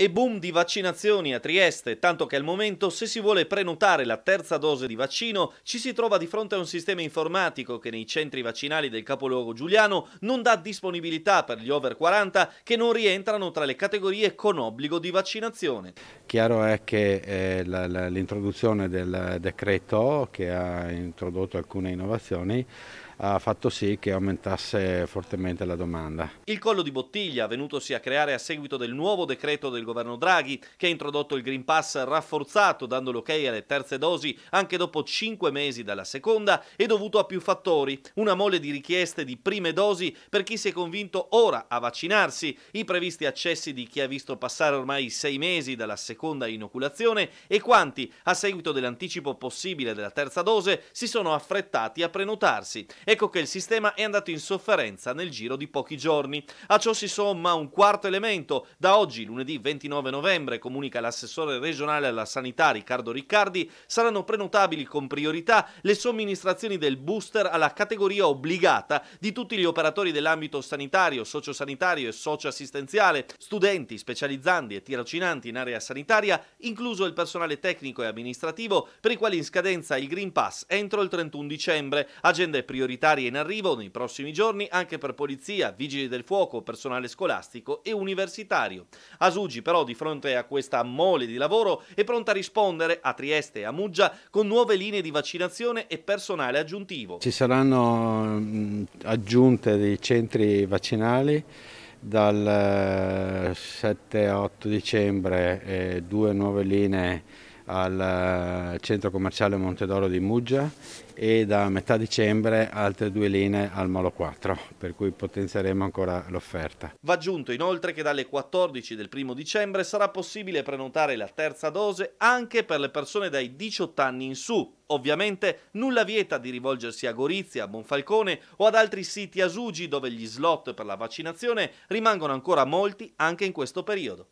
E boom di vaccinazioni a Trieste, tanto che al momento se si vuole prenotare la terza dose di vaccino ci si trova di fronte a un sistema informatico che nei centri vaccinali del capoluogo giuliano non dà disponibilità per gli over 40 che non rientrano tra le categorie con obbligo di vaccinazione. Chiaro è che eh, l'introduzione del decreto che ha introdotto alcune innovazioni ha fatto sì che aumentasse fortemente la domanda. Il collo di bottiglia venutosi a creare a seguito del nuovo decreto del governo Draghi che ha introdotto il Green Pass rafforzato dando l'ok alle terze dosi anche dopo 5 mesi dalla seconda è dovuto a più fattori, una mole di richieste di prime dosi per chi si è convinto ora a vaccinarsi, i previsti accessi di chi ha visto passare ormai 6 mesi dalla seconda inoculazione e quanti a seguito dell'anticipo possibile della terza dose si sono affrettati a prenotarsi Ecco che il sistema è andato in sofferenza nel giro di pochi giorni. A ciò si somma un quarto elemento. Da oggi, lunedì 29 novembre, comunica l'assessore regionale alla sanità Riccardo Riccardi, saranno prenotabili con priorità le somministrazioni del booster alla categoria obbligata di tutti gli operatori dell'ambito sanitario, sociosanitario e socioassistenziale, studenti, specializzandi e tirocinanti in area sanitaria, incluso il personale tecnico e amministrativo, per i quali in scadenza il Green Pass entro il 31 dicembre. Agende prioritarie militari in arrivo nei prossimi giorni anche per polizia, vigili del fuoco, personale scolastico e universitario. Asugi però di fronte a questa mole di lavoro è pronta a rispondere a Trieste e a Muggia con nuove linee di vaccinazione e personale aggiuntivo. Ci saranno aggiunte dei centri vaccinali dal 7-8 eh, dicembre eh, due nuove linee al eh, centro commerciale Monte d'Oro di Muggia e da metà dicembre altre due linee al Molo 4, per cui potenzieremo ancora l'offerta. Va aggiunto inoltre che dalle 14 del 1 dicembre sarà possibile prenotare la terza dose anche per le persone dai 18 anni in su. Ovviamente nulla vieta di rivolgersi a Gorizia, a Bonfalcone o ad altri siti Asugi dove gli slot per la vaccinazione rimangono ancora molti anche in questo periodo.